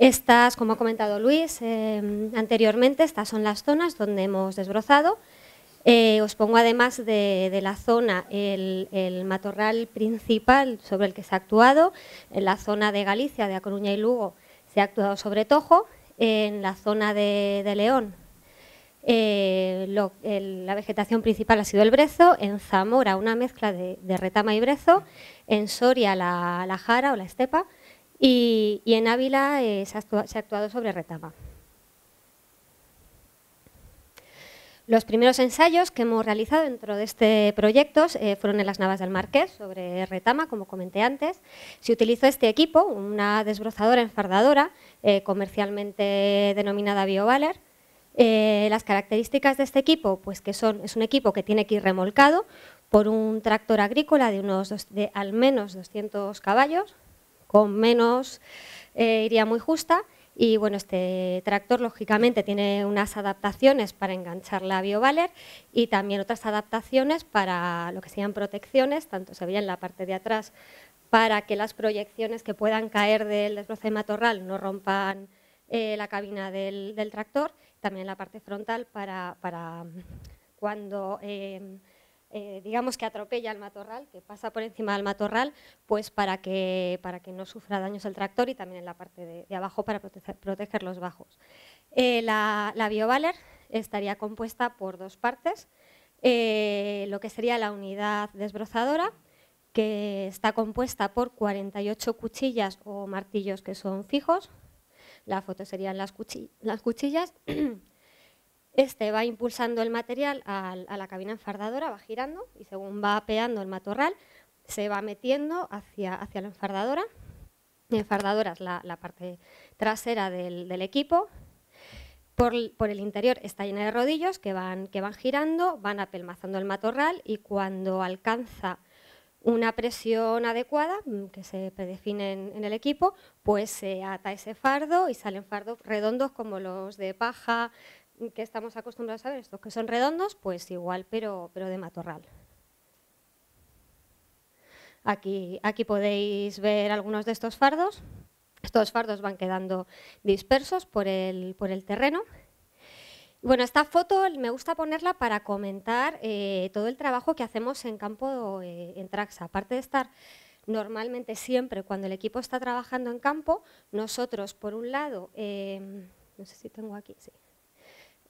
Estas, como ha comentado Luis em, anteriormente, estas son las zonas donde hemos desbrozado. Eh, os pongo además de, la zona el, matorral principal sobre el que se ha actuado. En la zona de Galicia, de A Coruña y Lugo, se ha actuado sobre Tojo. En la zona de, León, eh, la vegetación principal ha sido el brezo. En Zamora, una mezcla de, retama y brezo. En Soria, la jara o la estepa y, en Ávila eh, se, ha actuado, sobre retama. Los primeros ensayos que hemos realizado dentro de este proyecto eh, fueron en las navas del Marqués, sobre retama, como comenté antes. Se utilizó este equipo, una desbrozadora enfardadora, eh, comercialmente denominada BioValer, las características de este equipo, pues que son, es un equipo que tiene que ir remolcado por un tractor agrícola de, unos de al menos 200 caballos, con menos eh, iría muy justa. Y bueno, este tractor lógicamente tiene unas adaptaciones para enganchar la BioValer y también otras adaptaciones para lo que sean protecciones, tanto se veía en la parte de atrás, para que las proyecciones que puedan caer del desbroce de matorral no rompan eh, la cabina del, tractor, también en la parte frontal para, cuando eh, eh, digamos que atropella el matorral, que pasa por encima del matorral, pues para que, para que no sufra daños el tractor y también en la parte de, abajo para proteger, los bajos. Eh, la, la BioValer estaría compuesta por dos partes, eh, lo que sería la unidad desbrozadora, que está compuesta por 48 cuchillas o martillos que son fijos, la foto serían las, cuchillas, Este va impulsando el material a, la cabina enfardadora, va girando y según va apeando el matorral, se va metiendo hacia, hacia la enfardadora. La enfardadora es la, parte trasera del, equipo. Por, el interior está llena de rodillos que van, que van girando, van apelmazando el matorral y cuando alcanza una presión adecuada, mm, que se predefine en, en el equipo, pues se ata ese fardo y salen fardos redondos como los de paja, que estamos acostumbrados a ver, estos que son redondos, pues igual, pero, pero de matorral. Aquí, aquí podéis ver algunos de estos fardos. Estos fardos van quedando dispersos por el, por el terreno. Bueno, esta foto me gusta ponerla para comentar eh, todo el trabajo que hacemos en campo eh, en Traxa. Aparte de estar normalmente siempre cuando el equipo está trabajando en campo, nosotros por un lado, eh, no sé si tengo aquí, sí,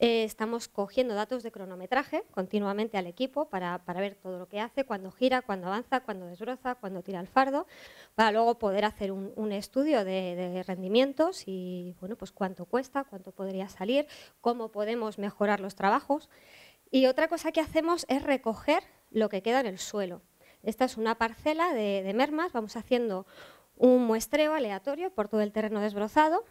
eh, estamos cogiendo datos de cronometraje continuamente al equipo para, ver todo lo que hace, cuando gira, cuando avanza, cuando desbroza, cuando tira el fardo, para luego poder hacer un, estudio de, rendimientos y bueno, pues cuánto cuesta, cuánto podría salir, cómo podemos mejorar los trabajos. Y otra cosa que hacemos es recoger lo que queda en el suelo. Esta es una parcela de mermas, vamos haciendo un muestreo aleatorio por todo el terreno desbrozado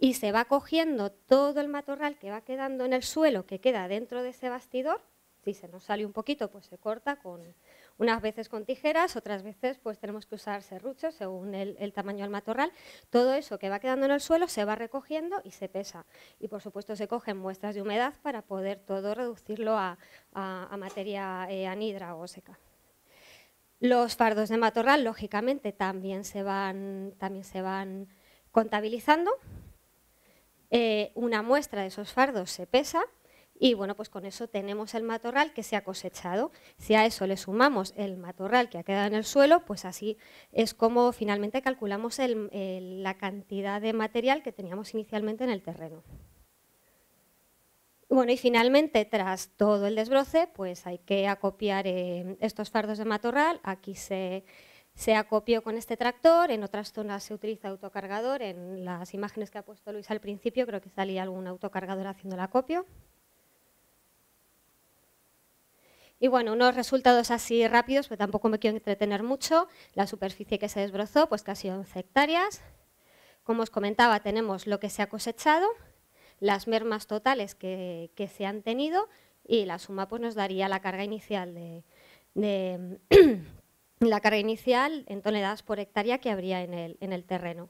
y se va cogiendo todo el matorral que va quedando en el suelo, que queda dentro de ese bastidor. Si se nos sale un poquito, pues se corta con unas veces con tijeras, otras veces pues tenemos que usar serruchos según el, tamaño del matorral. Todo eso que va quedando en el suelo se va recogiendo y se pesa. Y por supuesto se cogen muestras de humedad para poder todo reducirlo a, materia anidra eh, anhidra o seca. Los fardos de matorral, lógicamente, también se van, también se van contabilizando eh, una muestra de esos fardos se pesa y bueno, pues con eso tenemos el matorral que se ha cosechado. Si a eso le sumamos el matorral que ha quedado en el suelo, pues así es como finalmente calculamos la cantidad de material que teníamos inicialmente en el terreno. Bueno, y finalmente, tras todo el desbroce, pues hay que acopiar eh, estos fardos de matorral. Aquí se se acopió con este tractor, en otras zonas se utiliza autocargador, en las imágenes que ha puesto Luis al principio creo que salía algún autocargador haciendo el acopio. Y bueno, unos resultados así rápidos, pero pues tampoco me quiero entretener mucho. La superficie que se desbrozó, pues casi 11 hectáreas. Como os comentaba, tenemos lo que se ha cosechado, las mermas totales que, se han tenido y la suma pues, nos daría la carga inicial de la carga inicial en toneladas por hectárea que habría en el, en terreno.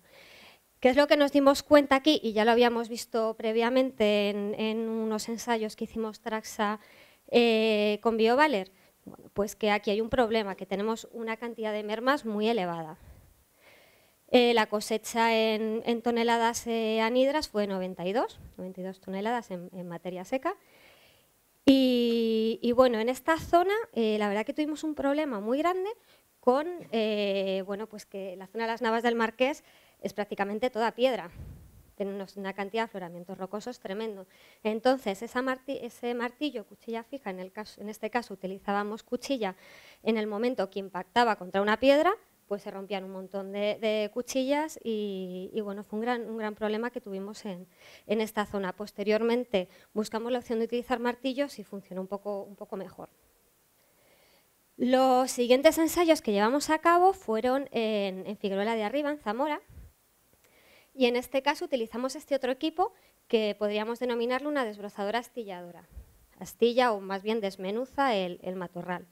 ¿Qué es lo que nos dimos cuenta aquí? Y ya lo habíamos visto previamente en, unos ensayos que hicimos Traxa eh, con BioValer. pues que aquí hay un problema, que tenemos una cantidad de mermas muy elevada. Eh, la cosecha en, toneladas eh, anhidras fue 92, 92 toneladas en materia seca. Y, bueno, en esta zona eh, la verdad que tuvimos un problema muy grande con, eh, bueno, pues que la zona de las Navas del Marqués es prácticamente toda piedra, tenemos una cantidad de afloramientos rocosos tremendo. Entonces, ese martillo, cuchilla fija, en, el caso, en este caso utilizábamos cuchilla en el momento que impactaba contra una piedra, pues se rompían un montón de, cuchillas y, bueno, fue un gran, problema que tuvimos en, esta zona. Posteriormente buscamos la opción de utilizar martillos y funcionó un poco, mejor. Los siguientes ensayos que llevamos a cabo fueron en, en de Arriba, en Zamora, y en este caso utilizamos este otro equipo que podríamos denominarlo una desbrozadora astilladora, astilla o más bien desmenuza el matorral.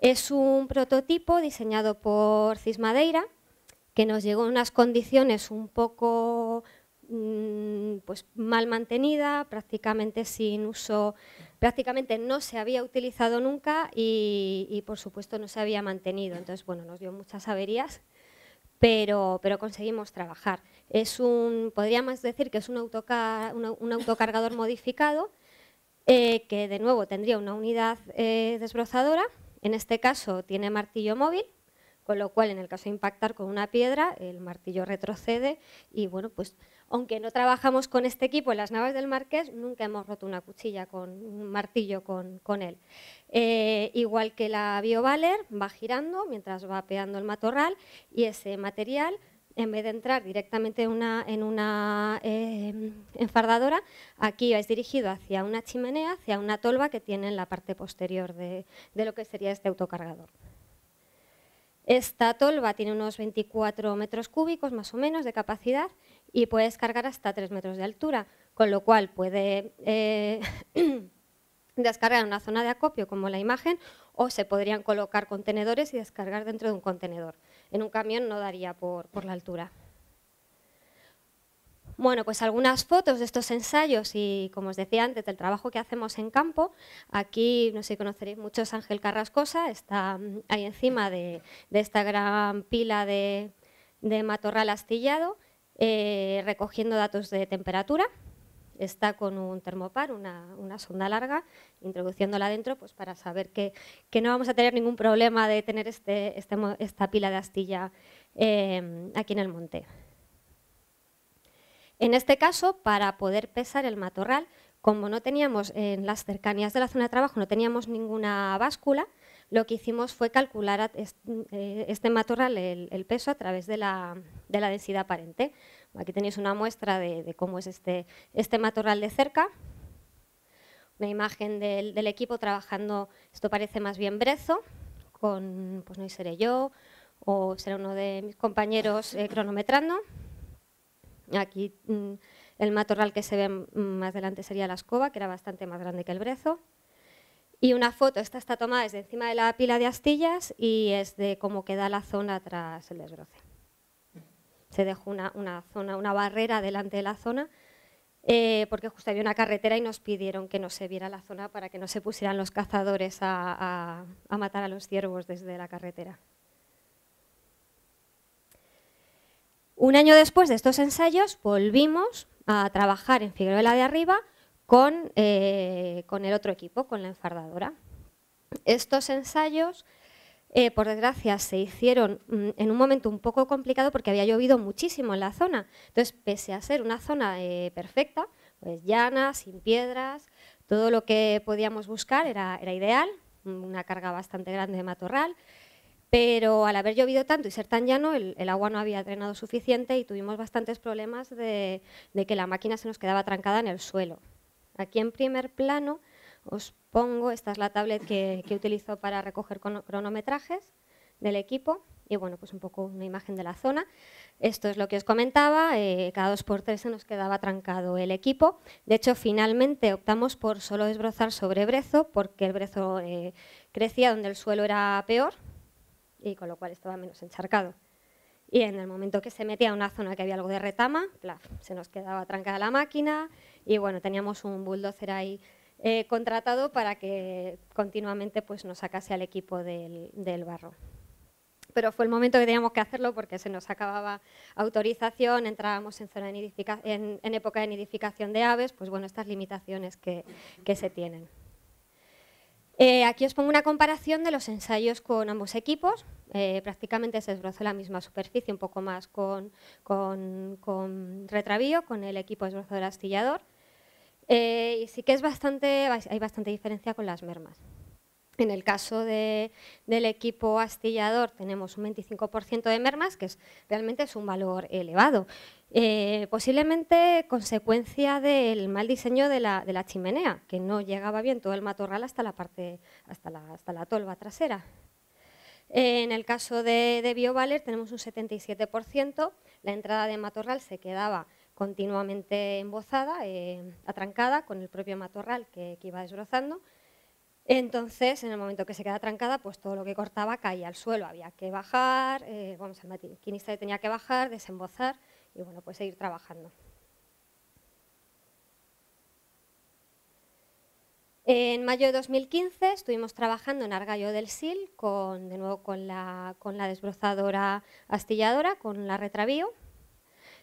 Es un prototipo diseñado por Cismadeira que nos llegó en unas condiciones un poco mm, pues, mal mantenida, prácticamente sin uso, prácticamente no se había utilizado nunca y, por supuesto no se había mantenido. Entonces, bueno, nos dio muchas averías, pero, conseguimos trabajar. Es un, podríamos decir que es un, autocar, un, autocargador modificado eh, que de nuevo tendría una unidad eh, desbrozadora en este caso tiene martillo móvil, con lo cual en el caso de impactar con una piedra, el martillo retrocede y bueno, pues aunque no trabajamos con este equipo en las naves del Marqués, nunca hemos roto una cuchilla con un martillo con, él. Eh, igual que la BioValer, va girando mientras va peando el matorral y ese material en vez de entrar directamente en una em, enfardadora, aquí vais dirigido hacia una chimenea, hacia una tolva que tiene en la parte posterior de, lo que sería este autocargador. Esta tolva tiene unos 24 metros cúbicos más o menos de capacidad y puede descargar hasta 3 metros de altura, con lo cual puede eh, descargar en una zona de acopio como la imagen o se podrían colocar contenedores y descargar dentro de un contenedor en un camión no daría por, la altura. Bueno, pues algunas fotos de estos ensayos y, como os decía antes, del trabajo que hacemos en campo. Aquí, no sé si conoceréis muchos, Ángel Carrascosa, está mm, ahí encima de, esta gran pila de, matorral astillado, eh, recogiendo datos de temperatura está con un termopar, una, sonda larga, introduciéndola adentro pues para saber que, no vamos a tener ningún problema de tener este, este esta pila de astilla em, aquí en el monte. En este caso, para poder pesar el matorral, como no teníamos en las cercanías de la zona de trabajo, no teníamos ninguna báscula, lo que hicimos fue calcular eh, este matorral, el, peso, a través de la, densidad aparente. Aquí tenéis una muestra de, cómo es este, este, matorral de cerca. Una imagen del, equipo trabajando, esto parece más bien brezo, con, pues no seré yo, o será uno de mis compañeros eh, cronometrando. Aquí mm, el matorral que se ve mm, más adelante sería la escoba, que era bastante más grande que el brezo. Y una foto, esta está tomada desde encima de la pila de astillas y es de cómo queda la zona tras el desbroce. Se dejó una, zona, una barrera delante de la zona eh, porque justo había una carretera y nos pidieron que no se viera la zona para que no se pusieran los cazadores a, matar a los ciervos desde la carretera. Un año después de estos ensayos volvimos a trabajar en Figueroa de Arriba eh, con, el otro equipo, con la enfardadora. Estos ensayos, eh, por desgracia, se hicieron mm, en un momento un poco complicado porque había llovido muchísimo en la zona. Entonces, pese a ser una zona eh, perfecta, pues llana, sin piedras, todo lo que podíamos buscar era, ideal, una carga bastante grande de matorral, pero al haber llovido tanto y ser tan llano, el, agua no había drenado suficiente y tuvimos bastantes problemas de que la máquina se nos quedaba trancada en el suelo. Aquí en primer plano os pongo, esta es la tablet que, utilizo para recoger cronometrajes del equipo y bueno, pues un poco una imagen de la zona. Esto es lo que os comentaba, eh, cada dos por tres se nos quedaba trancado el equipo. De hecho, finalmente optamos por solo desbrozar sobre brezo, porque el brezo eh, crecía donde el suelo era peor y con lo cual estaba menos encharcado. Y en el momento que se metía a una zona que había algo de retama, se nos quedaba trancada la máquina, y bueno, teníamos un bulldozer ahí eh, contratado para que continuamente pues, nos sacase al equipo del, barro pero fue el momento que teníamos que hacerlo porque se nos acababa autorización, entrábamos en, en, época de nidificación de aves, pues bueno, estas limitaciones que, se tienen. Eh, aquí os pongo una comparación de los ensayos con ambos equipos. Eh, prácticamente se esbrozó la misma superficie, un poco más con, con, con retravío, con el equipo esbrozador astillador. Eh, y sí que es bastante, hay bastante diferencia con las mermas. En el caso del equipo astillador tenemos un 25% de mermas, que es, realmente es un valor elevado, eh, posiblemente consecuencia del mal diseño de la, chimenea, que no llegaba bien todo el matorral hasta la, parte, hasta la, tolva trasera. en el caso de, de BioValer tenemos un 77%, la entrada de matorral se quedaba continuamente embozada, eh, atrancada con el propio matorral que, iba desbrozando. Entonces, en el momento que se queda atrancada, pues todo lo que cortaba caía al suelo. Había que bajar, eh, vamos, el maquinista tenía que bajar, desembozar y bueno, pues seguir trabajando. En mayo de 2015 estuvimos trabajando en Argallo del Sil, con, de nuevo la, con la desbrozadora astilladora, con la retravío.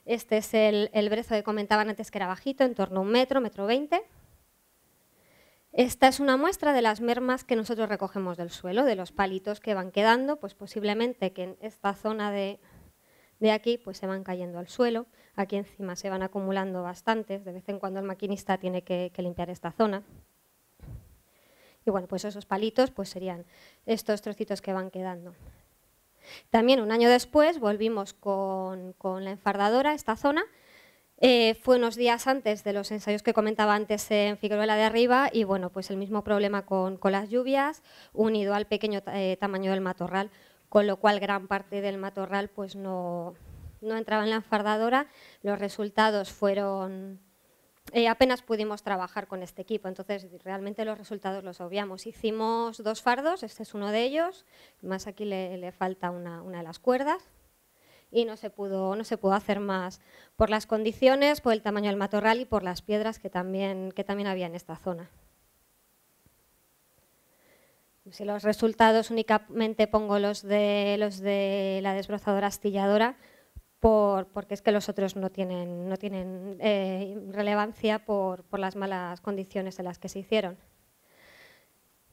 Este es el, brezo que comentaban antes que era bajito, en torno a un metro, metro veinte. Esta es una muestra de las mermas que nosotros recogemos del suelo, de los palitos que van quedando, pues posiblemente que en esta zona de, aquí pues se van cayendo al suelo, aquí encima se van acumulando bastantes, de vez en cuando el maquinista tiene que, que limpiar esta zona. Y bueno, pues esos palitos pues serían estos trocitos que van quedando. También un año después volvimos con con, la enfardadora, esta zona. Eh, fue unos días antes de los ensayos que comentaba antes en Figueroa de Arriba y bueno, pues el mismo problema con, con las lluvias unido al pequeño eh, tamaño del matorral, con lo cual gran parte del matorral pues no, no entraba en la enfardadora. Los resultados fueron... Eh, apenas pudimos trabajar con este equipo, entonces realmente los resultados los obviamos. Hicimos dos fardos, este es uno de ellos, más aquí le, le falta una, una de las cuerdas, y no se pudo, no se pudo hacer más por las condiciones, por el tamaño del matorral y por las piedras que también, que también había en esta zona. Si los resultados únicamente pongo los de, los de la desbrozadora astilladora, porque es que los otros no tienen, eh, relevancia por, por las malas condiciones en las que se hicieron.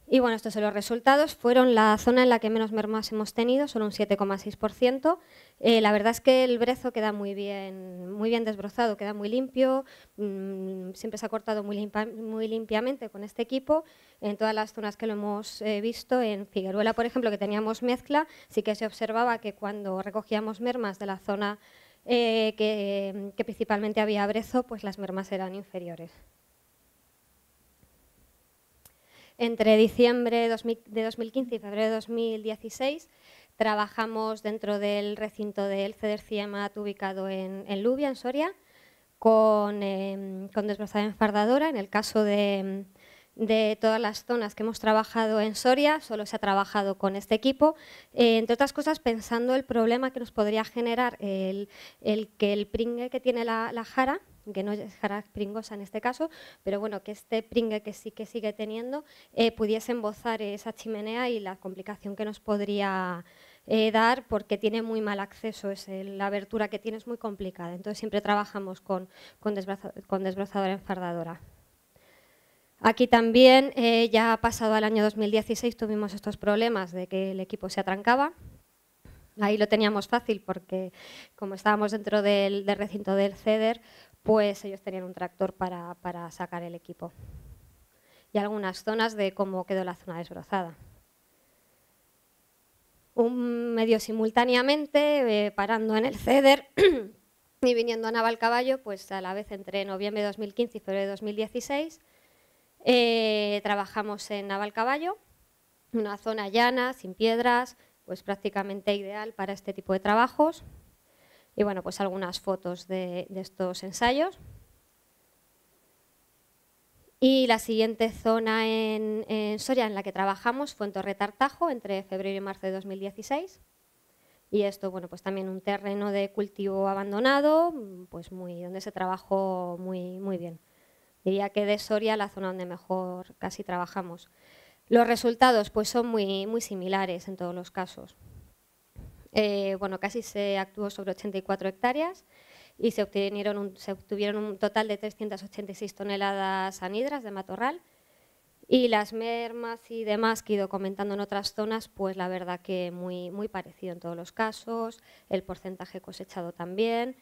Y bueno, estos son los resultados. Fueron la zona en la que menos mermas hemos tenido, solo un 7,6%. Eh, la verdad es que el brezo queda muy bien, muy bien desbrozado, queda muy limpio. Mm, siempre se ha cortado muy, limpiamente con este equipo. En todas las zonas que lo hemos eh, visto, en Figueruela, por ejemplo, que teníamos mezcla, sí que se observaba que cuando recogíamos mermas de la zona eh, que principalmente había brezo, pues las mermas eran inferiores. Entre diciembre de 2015 y febrero de 2016 trabajamos dentro del recinto del CEDER CIEMAT ubicado en, Lubia, en Soria, con, eh, con desbrozada enfardadora. En el caso de, todas las zonas que hemos trabajado en Soria, solo se ha trabajado con este equipo, eh, entre otras cosas pensando el problema que nos podría generar el, que el pringue que tiene la jara que no es Pringosa en este caso, pero bueno, que este pringue que sí que sigue teniendo eh, pudiese embozar esa chimenea y la complicación que nos podría eh, dar porque tiene muy mal acceso, es, la abertura que tiene es muy complicada, entonces siempre trabajamos con, con, desbrozadora enfardadora. Aquí también, eh, ya pasado al año 2016, tuvimos estos problemas de que el equipo se atrancaba, Ahí lo teníamos fácil porque como estábamos dentro del recinto del CEDER, pues ellos tenían un tractor para, sacar el equipo. Y algunas zonas de cómo quedó la zona desbrozada. Un medio simultáneamente, eh, parando en el CEDER y viniendo a Navalcaballo, pues a la vez entre noviembre de 2015 y febrero de 2016, eh, trabajamos en Navalcaballo, una zona llana, sin piedras, pues prácticamente ideal para este tipo de trabajos y bueno, pues algunas fotos de, estos ensayos. Y la siguiente zona en, Soria en la que trabajamos fue en Torretartajo, entre febrero y marzo de 2016. Y esto, bueno, pues también un terreno de cultivo abandonado, pues muy, donde se trabajó muy, muy bien. Diría que de Soria la zona donde mejor casi trabajamos. Los resultados pues son muy similares en todos los casos. Eh, bueno, casi se actuó sobre 84 hectáreas y se obtuvieron, un, total de 386 toneladas anidras de matorral. Y las mermas y demás que he ido comentando en otras zonas, pues la verdad que muy, muy parecido en todos los casos, el porcentaje cosechado también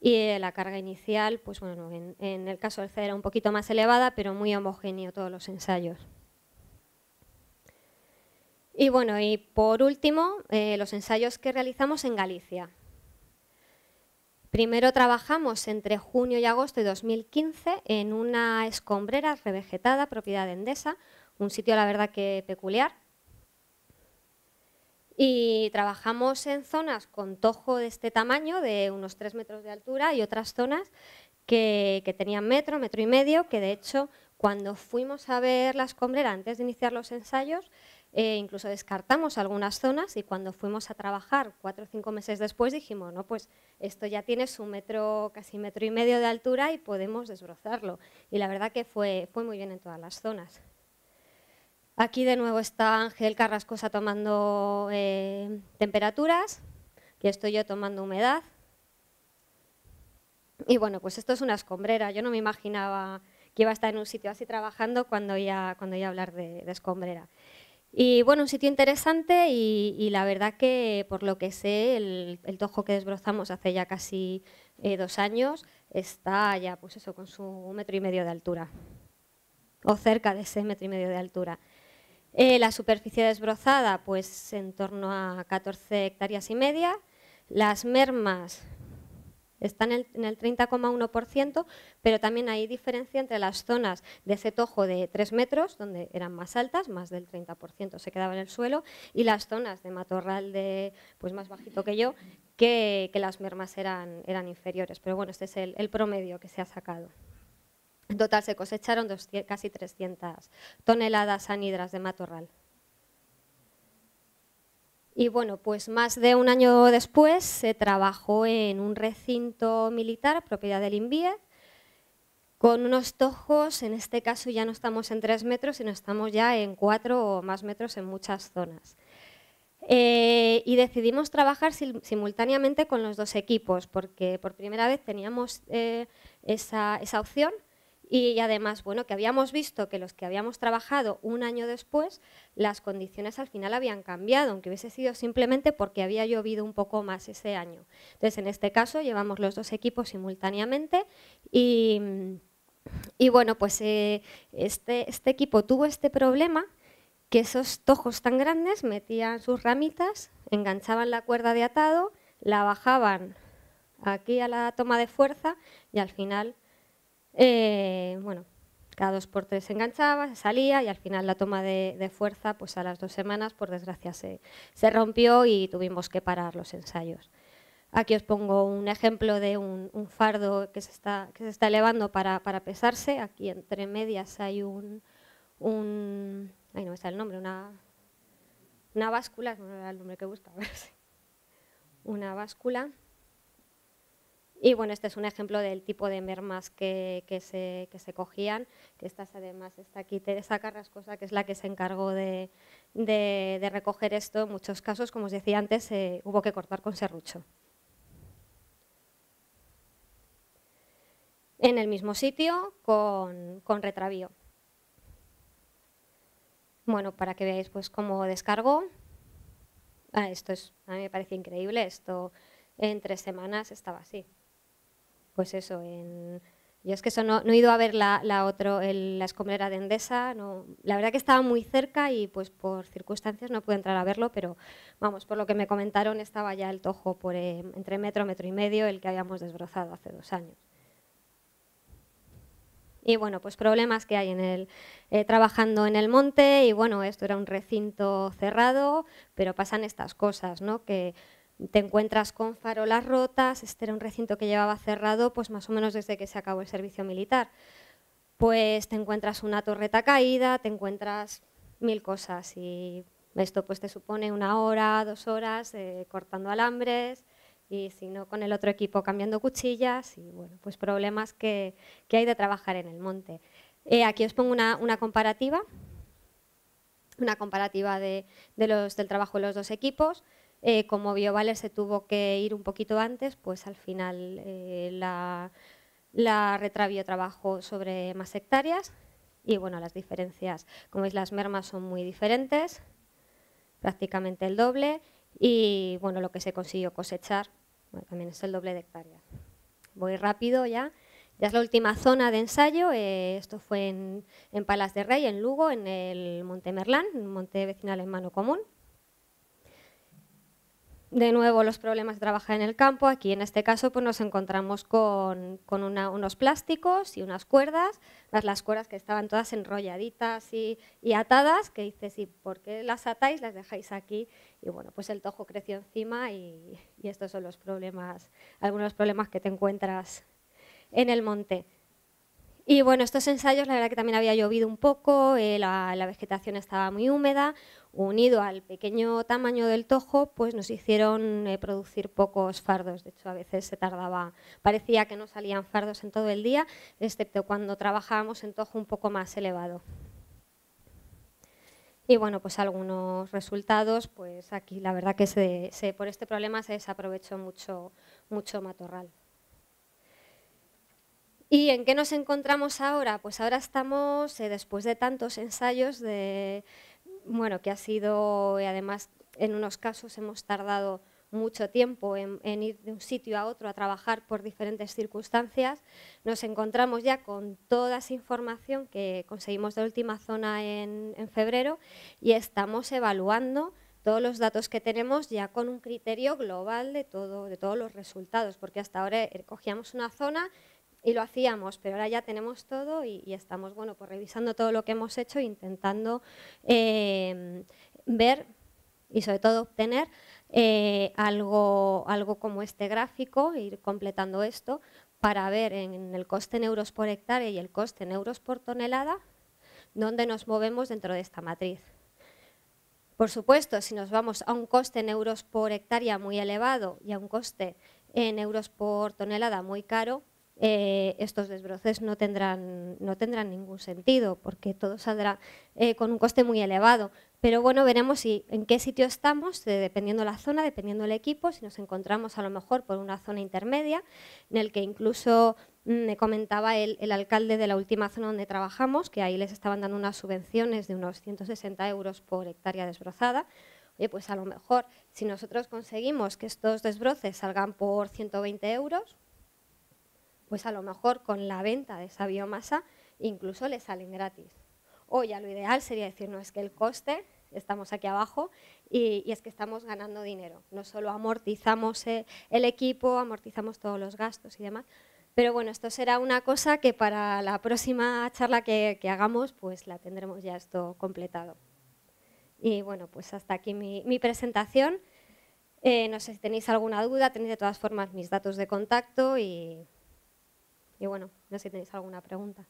y eh, la carga inicial, pues bueno, en, el caso del CED era un poquito más elevada, pero muy homogéneo todos los ensayos. Y bueno, y por último, eh, los ensayos que realizamos en Galicia. Primero trabajamos entre junio y agosto de 2015 en una escombrera revegetada, propiedad de Endesa, un sitio la verdad que peculiar. Y trabajamos en zonas con tojo de este tamaño, de unos 3 metros de altura, y otras zonas que, que tenían metro, metro y medio, que de hecho cuando fuimos a ver la escombrera antes de iniciar los ensayos, e incluso descartamos algunas zonas y cuando fuimos a trabajar cuatro o cinco meses después dijimos, no, pues esto ya tiene su metro, casi metro y medio de altura y podemos desbrozarlo. Y la verdad que fue, fue muy bien en todas las zonas. Aquí de nuevo está Ángel Carrascosa tomando eh, temperaturas, y estoy yo tomando humedad. Y bueno, pues esto es una escombrera. Yo no me imaginaba que iba a estar en un sitio así trabajando cuando iba, cuando a hablar de escombrera. Y bueno, un sitio interesante y, la verdad que por lo que sé, el, tojo que desbrozamos hace ya casi eh, dos años está ya pues eso con su metro y medio de altura o cerca de ese metro y medio de altura. Eh, la superficie desbrozada pues en torno a 14 hectáreas y media. Las mermas está en el, 30,1%, pero también hay diferencia entre las zonas de ese tojo de 3 metros, donde eran más altas, más del 30% se quedaba en el suelo, y las zonas de matorral de pues más bajito que yo, que, las mermas eran, eran inferiores. Pero bueno, este es el, promedio que se ha sacado. En total se cosecharon casi 300 toneladas anidras de matorral. Y bueno, pues más de un año después se trabajó en un recinto militar, propiedad del INVIE, con unos tojos, en este caso ya no estamos en tres metros, sino estamos ya en cuatro o más metros en muchas zonas. Eh, y decidimos trabajar simultáneamente con los dos equipos, porque por primera vez teníamos eh, esa opción y además, bueno, que habíamos visto que los que habíamos trabajado un año después, las condiciones al final habían cambiado, aunque hubiese sido simplemente porque había llovido un poco más ese año. Entonces, en este caso, llevamos los dos equipos simultáneamente y, bueno, pues eh, este, este equipo tuvo este problema que esos tojos tan grandes metían sus ramitas, enganchaban la cuerda de atado, la bajaban aquí a la toma de fuerza y al final eh, bueno, cada dos por tres se enganchaba, se salía y al final la toma de, fuerza, pues a las dos semanas, por desgracia, se, rompió y tuvimos que parar los ensayos. Aquí os pongo un ejemplo de un, fardo que se está, elevando para, pesarse. Aquí entre medias hay un, ay, no me el nombre, una, una báscula, no era el nombre que si. una báscula y bueno, este es un ejemplo del tipo de mermas que, que, se, cogían, que estas además está aquí Teresa Carrascosa, que es la que se encargó de, recoger esto. En muchos casos, como os decía antes, eh, hubo que cortar con serrucho. En el mismo sitio, con, con retravío. Bueno, para que veáis pues cómo descargo. Ah, esto es, a mí me parece increíble, esto en tres semanas estaba así pues eso, en... Yo es que eso no, no he ido a ver la, la, otro, la escombrera de Endesa, no, la verdad que estaba muy cerca y pues por circunstancias no pude entrar a verlo, pero vamos, por lo que me comentaron estaba ya el tojo por eh, entre metro, metro y medio, el que habíamos desbrozado hace dos años. Y bueno, pues problemas que hay en el, eh, trabajando en el monte y bueno, esto era un recinto cerrado, pero pasan estas cosas, ¿no? Que, te encuentras con farolas rotas, este era un recinto que llevaba cerrado pues más o menos desde que se acabó el servicio militar. Pues te encuentras una torreta caída, te encuentras mil cosas y esto pues te supone una hora, dos horas eh, cortando alambres y si no con el otro equipo cambiando cuchillas y bueno, pues problemas que, que hay de trabajar en el monte. Eh, aquí os pongo una, comparativa, una comparativa de, del trabajo de los dos equipos. Eh, como BioVale se tuvo que ir un poquito antes, pues al final eh, la, la Retravio trabajó sobre más hectáreas y bueno, las diferencias, como veis las mermas son muy diferentes, prácticamente el doble y bueno, lo que se consiguió cosechar también es el doble de hectáreas. Voy rápido ya. Ya es la última zona de ensayo, eh, esto fue en, en, Palas de Rey, en Lugo, en el Monte Merlán, un monte vecinal en mano común de nuevo los problemas de trabajar en el campo. Aquí en este caso pues, nos encontramos con, unos plásticos y unas cuerdas, las cuerdas que estaban todas enrolladitas y, atadas, que dices, ¿y por qué las atáis? Las dejáis aquí. Y bueno, pues el tojo creció encima y, y estos son los problemas, algunos problemas que te encuentras en el monte. Y bueno, estos ensayos, la verdad que también había llovido un poco, eh, la, vegetación estaba muy húmeda, unido al pequeño tamaño del tojo, pues nos hicieron eh, producir pocos fardos. De hecho, a veces se tardaba, parecía que no salían fardos en todo el día, excepto cuando trabajábamos en tojo un poco más elevado. Y bueno, pues algunos resultados, pues aquí la verdad que se, por este problema se desaprovechó mucho, mucho matorral. ¿Y en qué nos encontramos ahora? Pues ahora estamos, eh, después de tantos ensayos, de, bueno, que ha sido, y además en unos casos hemos tardado mucho tiempo en, ir de un sitio a otro a trabajar por diferentes circunstancias, nos encontramos ya con toda esa información que conseguimos de última zona en, febrero y estamos evaluando todos los datos que tenemos ya con un criterio global de, todo, de todos los resultados, porque hasta ahora eh, cogíamos una zona y lo hacíamos, pero ahora ya tenemos todo y, estamos bueno, pues revisando todo lo que hemos hecho intentando em, ver y sobre todo obtener eh, algo, algo como este gráfico, ir completando esto para ver en el coste en euros por hectárea y el coste en euros por tonelada dónde nos movemos dentro de esta matriz. Por supuesto, si nos vamos a un coste en euros por hectárea muy elevado y a un coste en euros por tonelada muy caro, eh, estos desbroces no tendrán, no tendrán ningún sentido porque todo saldrá eh, con un coste muy elevado. Pero bueno, veremos si, en qué sitio estamos, eh, dependiendo la zona, dependiendo el equipo, si nos encontramos a lo mejor por una zona intermedia, en el que incluso mm, me comentaba el, alcalde de la última zona donde trabajamos, que ahí les estaban dando unas subvenciones de unos 160 euros por hectárea desbrozada. Oye, pues a lo mejor si nosotros conseguimos que estos desbroces salgan por 120 euros, pues a lo mejor con la venta de esa biomasa incluso le salen gratis. O ya lo ideal sería decir, no es que el coste, estamos aquí abajo y, es que estamos ganando dinero. No solo amortizamos eh, el equipo, amortizamos todos los gastos y demás, pero bueno, esto será una cosa que para la próxima charla que, hagamos, pues la tendremos ya esto completado. Y bueno, pues hasta aquí mi, presentación. Eh, no sé si tenéis alguna duda, tenéis de todas formas mis datos de contacto y y bueno, no sé si tenéis alguna pregunta.